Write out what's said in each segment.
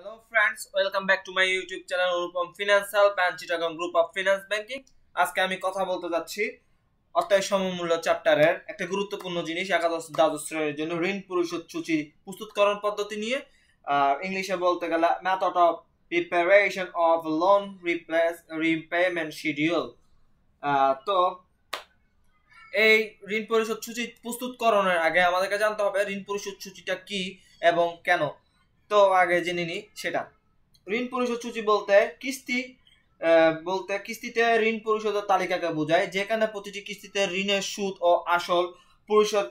hello friends welcome back to my YouTube channel Anupam financial প্যান Chittagong group of finance banking আজকে আমি কথা বলতে যাচ্ছি অর্থাৎ সমমূল্য চ্যাপ্টারের একটা গুরুত্বপূর্ণ জিনিস একাদশ দ্বাদশ শ্রেণীর জন্য ঋণ পরিশোধ সূচি প্রস্তুতকরণ পদ্ধতি নিয়ে আর ইংলিশে বলতে গেলে method of preparation of loan replace repayment schedule তো এই ঋণ পরিশোধ সূচি প্রস্তুতকরণের আগে আমাদেরকে জানতে হবে ঋণ পরিশোধ সূচিটা কি এবং কেন তো আগে জেনে নিই সেটা ঋণ পরিশোধ সূচি বলতে কিস্তি বলতে কিস্তিতে ঋণ পরিশোধের তালিকাকে বোঝায় যেখানে প্রতিটি কিস্তিতে ঋণের সুদ ও আসল পরিশোধ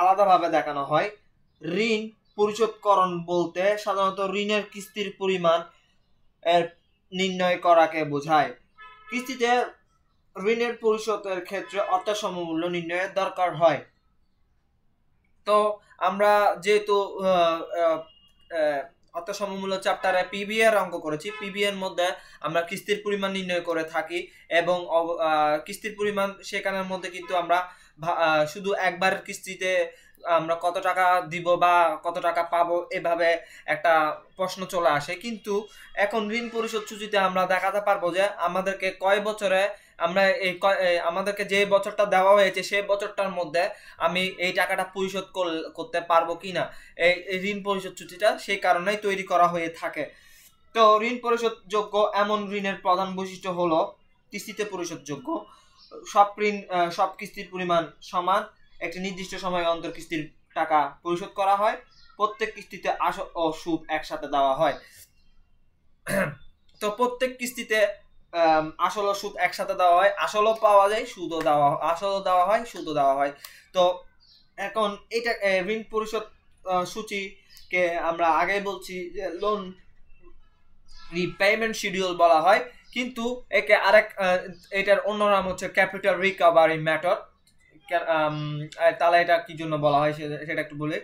আলাদাভাবে দেখানো হয় ঋণ পরিশোধকরণ বলতে সাধারণত ঋণের কিস্তির পরিমাণ এর নির্ণয় করাকে বোঝায় কিস্তিতে ঋণের পরিশোধের ক্ষেত্রে অর্থাৎ সমমূল্য নির্ণয়ের দরকার হয় তো আমরা যেহেতু অর্থাৎ সমমূল্য চ্যাপ্টারে পিবিআর অঙ্ক করেছি পিবিআর মধ্যে আমরা কিস্তির পরিমাণ নির্ণয় করে থাকি এবং কিস্তির পরিমাণ সেখানের মধ্যে কিন্তু আমরা শুধু একবার কিস্তিতে আমরা কত টাকা দিব বা কত টাকা পাবো এভাবে একটা প্রশ্ন চলে আসে কিন্তু এখন ঋণ পরিশোধ সূচিতে আমরা দেখাতে পারবো যে আমাদেরকে কয় বছরে আমরা এই আমাদেরকে যে বছরটা দেওয়া হয়েছে সেই বছরটার মধ্যে আমি এই টাকাটা পরিশোধ করতে পারবো কি না এই ঋণ পরিশোধ চুক্তিটা সেই কারণেই তৈরি করা হয়ে থাকে তো ঋণ পরিশোধযোগ্য এমন ঋণের প্রধান বৈশিষ্ট্য হলো কিস্তিতে পরিশোধযোগ্য সব ঋণ সব কিস্তির পরিমাণ সমান একটি নির্দিষ্ট সময় অন্তর কিস্তির টাকা পরিশোধ করা হয় প্রত্যেক কিস্তিতে আস ও সুদ একসাথে দেওয়া হয় তো প্রত্যেক কিস্তিতে আসল সুদ একসাথে দেওয়া হয় আসলও পাওয়া যায় সুদও দেওয়া আসলও দেওয়া হয় সুদও দেওয়া হয় তো এখন এটা ঋণ পরিশোধ সূচিকে আমরা আগে বলছি যে লোন রিপেমেন্ট শিডিউল বলা হয় কিন্তু একে আরেক এটার অন্য নাম হচ্ছে ক্যাপিটাল রিকভারি ম্যাটার তাহলে এটা কি জন্য বলা হয় সেটা একটু বলি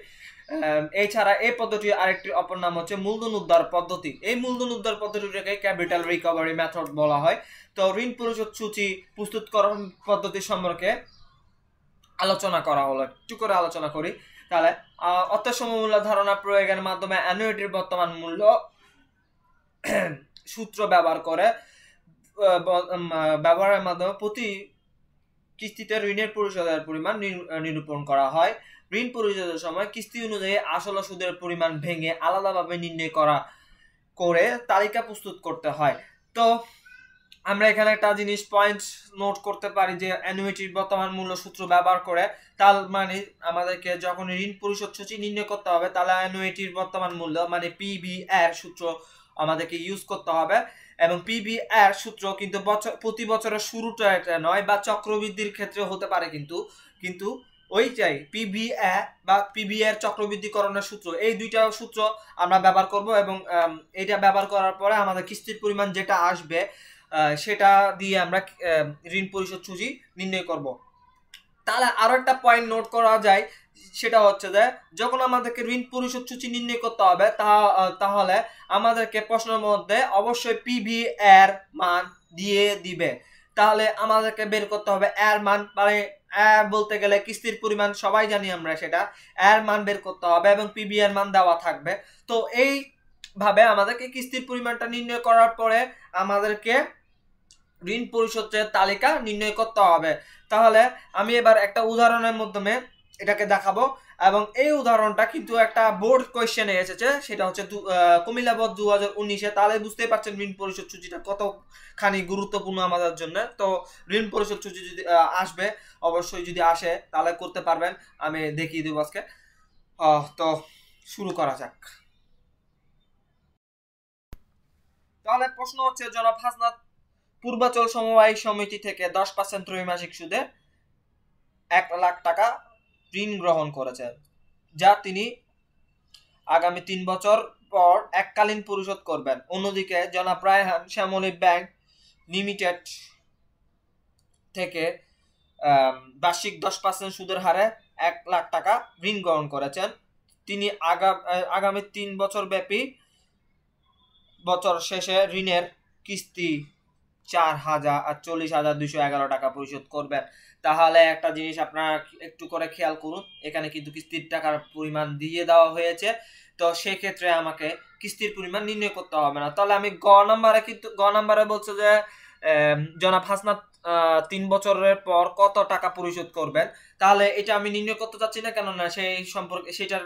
এছাড়া এই পদ্ধতির আরেকটি অপর নাম হচ্ছে মূলধন উদ্ধার পদ্ধতি এই মূলধন উদ্ধার পদ্ধতিটাকে ক্যাপিটাল রিকভারি মেথড বলা হয় তো ঋণ পরিশোধ সূচি প্রস্তুতকরণ পদ্ধতি সম্পর্কে আলোচনা করা হলো একটু করে আলোচনা করি তাহলে অর্থ সমমূল্য ধারণা প্রয়োগের মাধ্যমে অ্যানুয়েটির বর্তমান মূল্য সূত্র ব্যবহার করে ব্যবহারের মাধ্যমে প্রতি কিস্তিতে ঋণের পরিশোধের পরিমাণ নিরূপণ করা হয় ঋণ পরিশোধের সময় কিস্তি অনুযায়ী আসল সুদের পরিমাণ ভেঙে আলাদাভাবে নির্ণয় করা করে তালিকা প্রস্তুত করতে হয় তো আমরা এখানে একটা জিনিস পয়েন্ট নোট করতে পারি যে অ্যানুইটির বর্তমান মূল্য সূত্র ব্যবহার করে তার মানে আমাদেরকে যখন ঋণ পরিশোধ সূচি নির্ণয় করতে হবে তাহলে অ্যানুইটির বর্তমান মূল্য মানে পিবি এর সূত্র আমাদেরকে ইউজ করতে হবে এবং পিবি এর সূত্র কিন্তু বছর প্রতি বছরের শুরুটা এটা নয় বা চক্রবৃদ্ধির ক্ষেত্রে হতে পারে কিন্তু কিন্তু ওইটাই পিভিএ বা পিভিএ এর চক্রবৃদ্ধিকরণের সূত্র এই দুইটা সূত্র আমরা ব্যবহার করব এবং এটা ব্যবহার করার পরে আমাদের কিস্তির পরিমাণ যেটা আসবে সেটা দিয়ে আমরা ঋণ পরিশোধ সুজি নির্ণয় করব তাহলে আরো একটা পয়েন্ট নোট করা যায় সেটা হচ্ছে যে যখন আমাদেরকে ঋণ পরিশোধ সূচি নির্ণয় করতে হবে তাহলে আমাদেরকে প্রশ্নের মধ্যে অবশ্যই পিভি এর মান দিয়ে দিবে তাহলে আমাদেরকে বের করতে হবে এর মান মানে বলতে গেলে কিস্তির পরিমাণ সবাই জানি আমরা সেটা এর মান বের করতে হবে এবং পিবিআর মান দেওয়া থাকবে তো এই ভাবে আমাদেরকে কিস্তির পরিমাণটা নির্ণয় করার পরে আমাদেরকে ঋণ পরিশোধের তালিকা নির্ণয় করতে হবে তাহলে আমি এবার একটা উদাহরণের মাধ্যমে এটাকে দেখাবো এবং এই উদাহরণটা কিন্তু একটা বোর্ড কোয়েশ্চেনে এসেছে সেটা হচ্ছে কুমিল্লা বোর্ড দু হাজার উনিশে তাহলে বুঝতেই পারছেন ঋণ পরিশোধ সূচিটা কতখানি গুরুত্বপূর্ণ আমাদের জন্য তো ঋণ পরিশোধ সূচি যদি আসবে অবশ্যই যদি আসে তাহলে করতে পারবেন আমি দেখিয়ে দেবো আজকে তো শুরু করা যাক তাহলে প্রশ্ন হচ্ছে জনাব হাসনাত পূর্বাচল সমবায় সমিতি থেকে দশ পার্সেন্ট ত্রৈমাসিক সুদে এক লাখ টাকা ঋণ গ্রহণ করেছেন যা তিনি আগামী তিন বছর পর এককালীন পরিশোধ করবেন অন্যদিকে জনাব রায়হান শ্যামলী ব্যাংক লিমিটেড থেকে বার্ষিক দশ পার্সেন্ট সুদের হারে এক লাখ টাকা ঋণ গ্রহণ করেছেন তিনি আগামী তিন বছর ব্যাপী বছর শেষে ঋণের কিস্তি চার হাজার আর চল্লিশ হাজার দুশো এগারো টাকা পরিশোধ করবেন তাহলে একটা জিনিস আপনারা একটু করে খেয়াল করুন এখানে কিন্তু কিস্তির টাকার পরিমাণ দিয়ে দেওয়া হয়েছে তো সেক্ষেত্রে আমাকে কিস্তির পরিমাণ নির্ণয় করতে হবে না তাহলে আমি গ নাম্বারে কিন্তু গ নাম্বারে বলছে যে জনাব হাসনাত তিন বছরের পর কত টাকা পরিশোধ করবেন তাহলে এটা আমি নির্ণয় করতে চাচ্ছি না কেননা সেই সম্পর্কে সেটার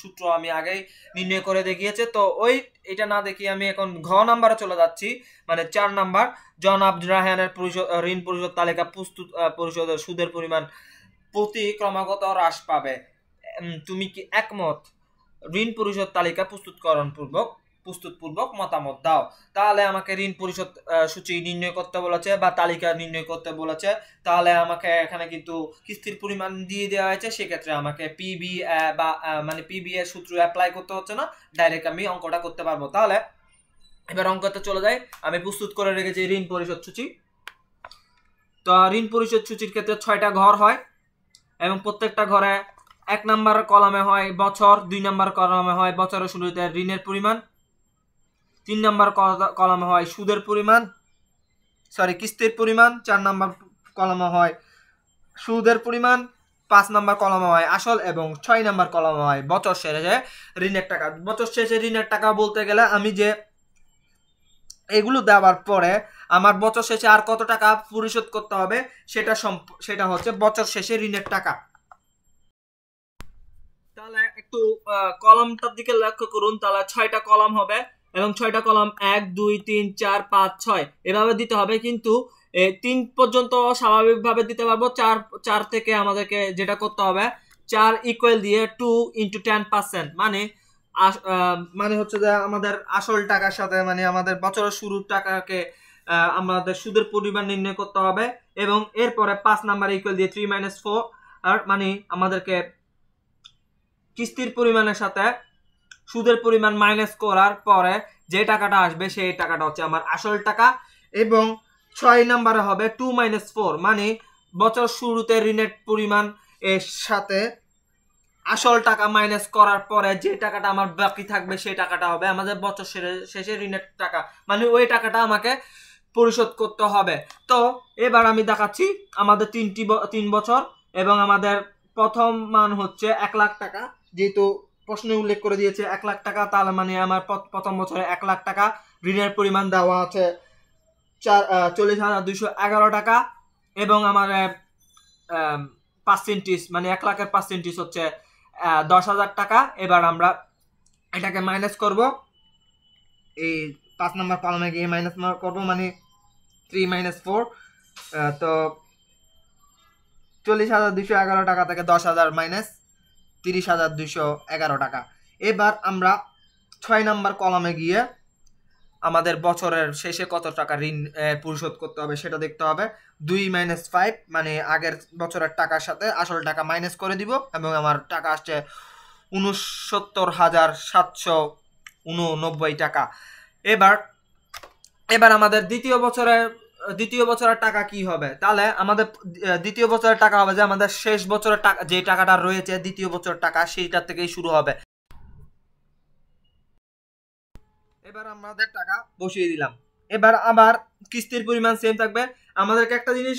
সূত্র আমি আগেই নির্ণয় করে দেখিয়েছে তো ওই এটা না দেখি আমি এখন ঘ নাম্বারে চলে যাচ্ছি মানে চার নাম্বার জন রাহানের পরিশোধ ঋণ পরিশোধ তালিকা প্রস্তুত পরিশোধের সুদের পরিমাণ প্রতি ক্রমাগত হ্রাস পাবে তুমি কি একমত ঋণ পরিশোধ তালিকা প্রস্তুতকরণ পূর্বক প্রস্তুতপূর্বক মতামত দাও তাহলে আমাকে ঋণ পরিশোধ সূচি নির্ণয় করতে বলেছে বা তালিকা নির্ণয় করতে বলেছে তাহলে আমাকে এখানে কিন্তু কিস্তির পরিমাণ দিয়ে দেওয়া হয়েছে সেক্ষেত্রে আমাকে পিবি বা মানে পিবি এর সূত্র অ্যাপ্লাই করতে হচ্ছে না ডাইরেক্ট আমি অঙ্কটা করতে পারবো তাহলে এবার অঙ্কতে চলে যাই আমি প্রস্তুত করে রেখেছি ঋণ পরিশোধ সূচি তো ঋণ পরিশোধ সূচির ক্ষেত্রে ছয়টা ঘর হয় এবং প্রত্যেকটা ঘরে এক নাম্বার কলামে হয় বছর দুই নাম্বার কলামে হয় বছরের শুরুতে ঋণের পরিমাণ তিন নম্বর কলামে হয় সুদের পরিমাণ সরি কিস্তির পরিমাণ চার নম্বর কলামে হয় সুদের পরিমাণ পাঁচ নম্বর কলামে হয় আসল এবং ছয় নম্বর কলম হয় বছর শেষে ঋণের টাকা বছর শেষে ঋণের টাকা বলতে গেলে আমি যে এগুলো দেওয়ার পরে আমার বছর শেষে আর কত টাকা পরিশোধ করতে হবে সেটা সেটা হচ্ছে বছর শেষে ঋণের টাকা তাহলে একটু কলমটার দিকে লক্ষ্য করুন তাহলে ছয়টা কলম হবে এবং ছয়টা কলম এক দুই তিন চার পাঁচ ছয় এভাবে দিতে হবে কিন্তু তিন পর্যন্ত স্বাভাবিকভাবে দিতে পারবো চার চার থেকে আমাদেরকে যেটা করতে হবে চার ইকুয়াল দিয়ে টু ইন্টু টেন পার্সেন্ট মানে মানে হচ্ছে যে আমাদের আসল টাকার সাথে মানে আমাদের বছরের শুরুর টাকাকে আমাদের সুদের পরিমাণ নির্ণয় করতে হবে এবং এরপরে পাঁচ নাম্বার ইকুয়াল দিয়ে থ্রি মাইনাস ফোর আর মানে আমাদেরকে কিস্তির পরিমাণের সাথে সুদের পরিমাণ মাইনাস করার পরে যে টাকাটা আসবে সেই টাকাটা হচ্ছে আমার আসল টাকা এবং ছয় নাম্বারে হবে টু মাইনাস ফোর মানে বছর শুরুতে ঋণের পরিমাণ এর সাথে আসল টাকা মাইনাস করার পরে যে টাকাটা আমার বাকি থাকবে সেই টাকাটা হবে আমাদের বছর শেষে ঋণের টাকা মানে ওই টাকাটা আমাকে পরিশোধ করতে হবে তো এবার আমি দেখাচ্ছি আমাদের তিনটি তিন বছর এবং আমাদের প্রথম মান হচ্ছে এক লাখ টাকা যেহেতু প্রশ্নে উল্লেখ করে দিয়েছে এক লাখ টাকা তার মানে আমার প্রথম বছরে এক লাখ টাকা ঋণের পরিমাণ দেওয়া আছে চার চল্লিশ হাজার দুশো এগারো টাকা এবং আমার পার্সেন্টেজ মানে এক লাখের পার্সেন্টেজ হচ্ছে দশ হাজার টাকা এবার আমরা এটাকে মাইনাস করব এই পাঁচ নম্বর পালমে গিয়ে মাইনাস করব মানে থ্রি মাইনাস ফোর তো চল্লিশ হাজার দুশো এগারো টাকা থেকে দশ হাজার মাইনাস তিরিশ হাজার দুইশো এগারো টাকা এবার আমরা ছয় নাম্বার কলামে গিয়ে আমাদের বছরের শেষে কত টাকা ঋণ পরিশোধ করতে হবে সেটা দেখতে হবে দুই মাইনাস ফাইভ মানে আগের বছরের টাকার সাথে আসল টাকা মাইনাস করে দিব এবং আমার টাকা আসছে উনসত্তর হাজার সাতশো উননব্বই টাকা এবার এবার আমাদের দ্বিতীয় বছরের দ্বিতীয় বছরের টাকা কি হবে তাহলে আমাদের দ্বিতীয় বছরের টাকা হবে যে আমাদের শেষ বছরের টাকা যে টাকাটা রয়েছে দ্বিতীয় বছরের টাকা সেইটার থেকেই শুরু হবে এবার আমাদের টাকা বসিয়ে দিলাম এবার আবার কিস্তির পরিমাণ সেম থাকবে আমাদেরকে একটা জিনিস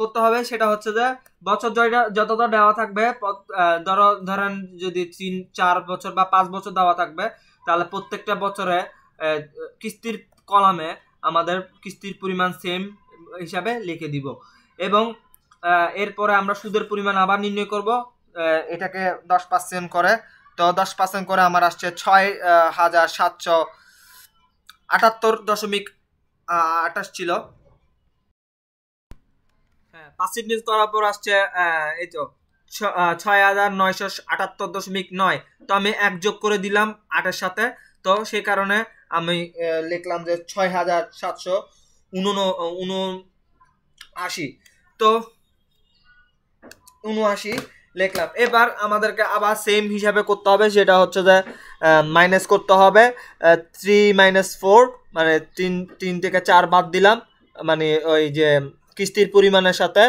করতে হবে সেটা হচ্ছে যে বছর জয়টা যতটা দেওয়া থাকবে ধরো ধরেন যদি তিন চার বছর বা পাঁচ বছর দেওয়া থাকবে তাহলে প্রত্যেকটা বছরে কিস্তির কলামে আমাদের কিস্তির পরিমাণ সেম হিসাবে লিখে দিব এবং এরপরে আমরা সুদের পরিমাণ আবার নির্ণয় করব এটাকে দশ পার্সেন্ট করে তো দশ পার্সেন্ট করে আমার আসছে ছয় হাজার সাতশো আটাত্তর দশমিক আঠাশ ছিল পার্সেন্টেজ হ্যাঁ, করার পর আসছে এই তো ছয় হাজার নয়শো আটাত্তর দশমিক নয় তো আমি এক যোগ করে দিলাম আটের সাথে তো সেই কারণে আমি লিখলাম যে ছয় হাজার সাতশো উন আশি তো উনআশি লিখলাম এবার আমাদেরকে আবার সেম হিসাবে করতে হবে সেটা হচ্ছে যে মাইনাস করতে হবে থ্রি মাইনাস ফোর মানে তিন তিন থেকে চার বাদ দিলাম মানে ওই যে কিস্তির পরিমাণের সাথে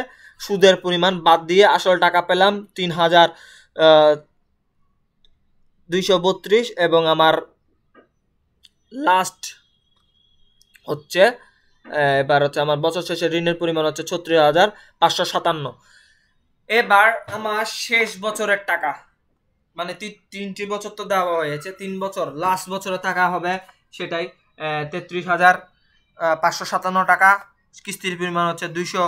সুদের পরিমাণ বাদ দিয়ে আসল টাকা পেলাম তিন হাজার দুইশো বত্রিশ এবং আমার লাস্ট হচ্ছে এবার হচ্ছে আমার বছর শেষে ঋণের পরিমাণ হচ্ছে ছত্রিশ হাজার পাঁচশো সাতান্ন এবার আমার শেষ বছরের টাকা মানে তিনটি বছর তো দেওয়া হয়েছে তিন বছর লাস্ট বছরে থাকা হবে সেটাই তেত্রিশ হাজার পাঁচশো সাতান্ন টাকা কিস্তির পরিমাণ হচ্ছে দুইশো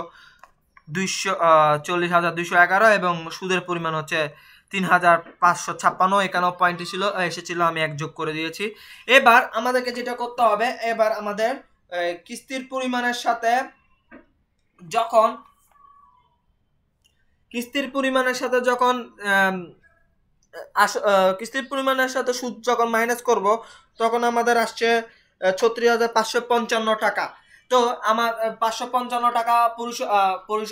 দুইশো চল্লিশ হাজার দুইশো এগারো এবং সুদের পরিমাণ হচ্ছে তিন হাজার পাঁচশো ছাপ্পান্ন একান্ন পয়েন্টে ছিল এসেছিল আমি এক যোগ করে দিয়েছি এবার আমাদেরকে যেটা করতে হবে এবার আমাদের কিস্তির পরিমাণের সাথে যখন কিস্তির পরিমাণের সাথে যখন কিস্তির পরিমাণের সাথে সুদ যখন মাইনাস করব তখন আমাদের আসছে ছত্রিশ হাজার পাঁচশো পঞ্চান্ন টাকা তো আমার পাঁচশো পঞ্চান্ন টাকা পুরুষ পুরুষ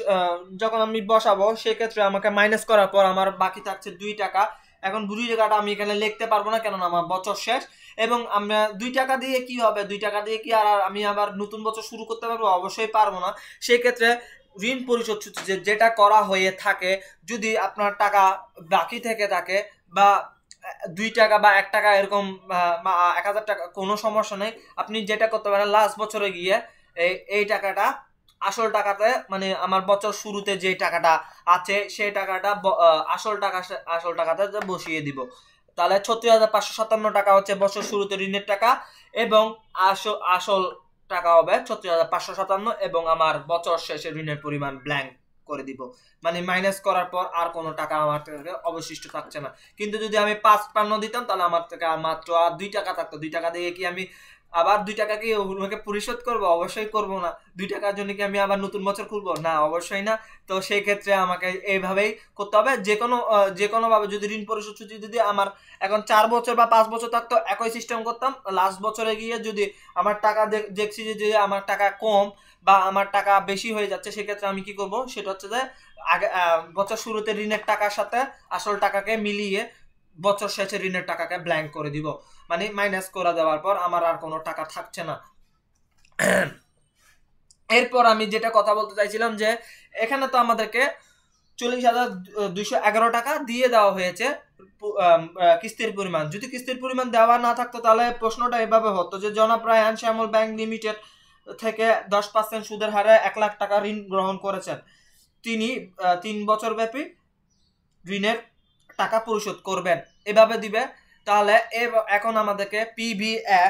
যখন আমি বসাবো সেক্ষেত্রে আমাকে মাইনাস করার পর আমার বাকি থাকছে দুই টাকা এখন দুই টাকাটা আমি এখানে লিখতে পারবো না কেননা আমার বছর শেষ এবং আমরা দুই টাকা দিয়ে কি হবে দুই টাকা দিয়ে কি আর আমি আবার নতুন বছর শুরু করতে পারবো অবশ্যই পারবো না সেক্ষেত্রে ঋণ পরিশোধ যেটা করা হয়ে থাকে যদি আপনার টাকা বাকি থেকে থাকে বা দুই টাকা বা এক টাকা এরকম এক হাজার টাকা কোনো সমস্যা নেই আপনি যেটা করতে পারেন লাস্ট বছরে গিয়ে এই এই টাকাটা আসল টাকাতে মানে আমার বছর শুরুতে যে টাকাটা আছে সেই টাকাটা আসল টাকা আসল টাকাতে বসিয়ে দিব তাহলে ছত্রিশ হাজার পাঁচশো সাতান্ন টাকা হচ্ছে বছর শুরুতে ঋণের টাকা এবং আসল আসল টাকা হবে ছত্রিশ হাজার পাঁচশো সাতান্ন এবং আমার বছর শেষে ঋণের পরিমাণ ব্ল্যাঙ্ক করে দিব মানে মাইনাস করার পর আর কোনো টাকা আমার থেকে অবশিষ্ট থাকছে না কিন্তু যদি আমি পাঁচ পান্ন দিতাম তাহলে আমার থেকে মাত্র আর দুই টাকা থাকতো দুই টাকা দিয়ে কি আমি আবার দুই টাকা কি ওকে পরিশোধ করব অবশ্যই করব না দুই টাকার জন্য কি আমি আবার নতুন বছর খুলবো না অবশ্যই না তো সেই ক্ষেত্রে আমাকে এইভাবেই করতে হবে যে কোনো যে কোনোভাবে যদি ঋণ পরিশোধ সূচি যদি আমার এখন চার বছর বা পাঁচ বছর থাকতো একই সিস্টেম করতাম লাস্ট বছরে গিয়ে যদি আমার টাকা দেখছি যে যদি আমার টাকা কম বা আমার টাকা বেশি হয়ে যাচ্ছে সেক্ষেত্রে আমি কি করব সেটা হচ্ছে যে আগে বছর শুরুতে ঋণের টাকার সাথে আসল টাকাকে মিলিয়ে বছর শেষে ঋণের টাকাকে ব্ল্যাঙ্ক করে দিব মানে মাইনাস করে দেওয়ার পর আমার আর কোনো টাকা থাকছে না এরপর আমি যেটা কথা বলতে চাইছিলাম যে এখানে তো আমাদেরকে চল্লিশ হাজার দুইশো এগারো টাকা দিয়ে দেওয়া হয়েছে কিস্তির পরিমাণ যদি কিস্তির পরিমাণ দেওয়া না থাকতো তাহলে প্রশ্নটা এভাবে হতো যে জনাব শ্যামল ব্যাংক লিমিটেড থেকে দশ পার্সেন্ট সুদের হারে এক লাখ টাকা ঋণ গ্রহণ করেছেন তিনি তিন বছর ব্যাপী ঋণের টাকা পরিশোধ করবেন এভাবে দিবে তাহলে এখন আমাদেরকে পিভি এ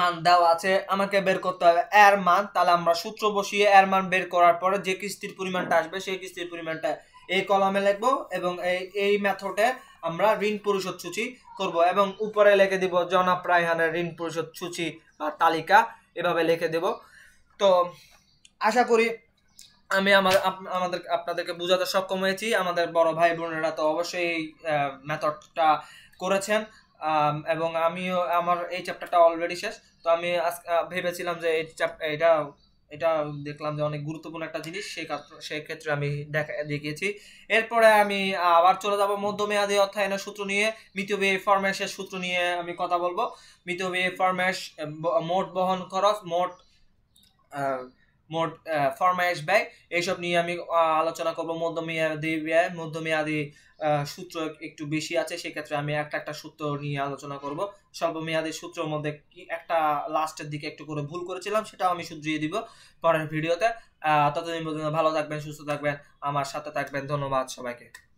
মান দেওয়া আছে আমাকে বের করতে হবে এর মান তাহলে আমরা সূত্র বসিয়ে এর মান বের করার পরে যে কিস্তির পরিমাণটা আসবে সেই কিস্তির পরিমাণটা এই কলমে লিখবো এবং এই এই মেথডে আমরা ঋণ পরিশোধ সূচি করব এবং উপরে লিখে দিব জনাব রায়হানের ঋণ পরিশোধ সূচি বা তালিকা এভাবে লিখে দেব তো আশা করি আমি আমার আমাদের আপনাদেরকে বোঝাতে সক্ষম হয়েছি আমাদের বড় ভাই বোনেরা তো অবশ্যই এই মেথডটা করেছেন এবং আমিও আমার এই চ্যাপ্টারটা অলরেডি শেষ তো আমি ভেবেছিলাম যে এই এটা এটা দেখলাম যে অনেক গুরুত্বপূর্ণ একটা জিনিস সেই সেক্ষেত্রে আমি দেখা দেখিয়েছি এরপরে আমি আবার চলে যাব মধ্যমেয়াদী অর্থায়নের সূত্র নিয়ে মিতব্য ফরমেশের সূত্র নিয়ে আমি কথা বলবো মিতব্য ফরমেশ মোট বহন খরচ মোট মোট ফরমাইশ ব্যয় এইসব নিয়ে আমি আলোচনা করব মধ্যমেয়াদি ব্যয় মধ্যমেয়াদি সূত্র একটু বেশি আছে সেক্ষেত্রে আমি একটা একটা সূত্র নিয়ে আলোচনা করব স্বল্পমেয়াদি সূত্রের মধ্যে কি একটা লাস্টের দিকে একটু করে ভুল করেছিলাম সেটাও আমি শুধরিয়ে দিব পরের ভিডিওতে ততদিন পর্যন্ত ভালো থাকবেন সুস্থ থাকবেন আমার সাথে থাকবেন ধন্যবাদ সবাইকে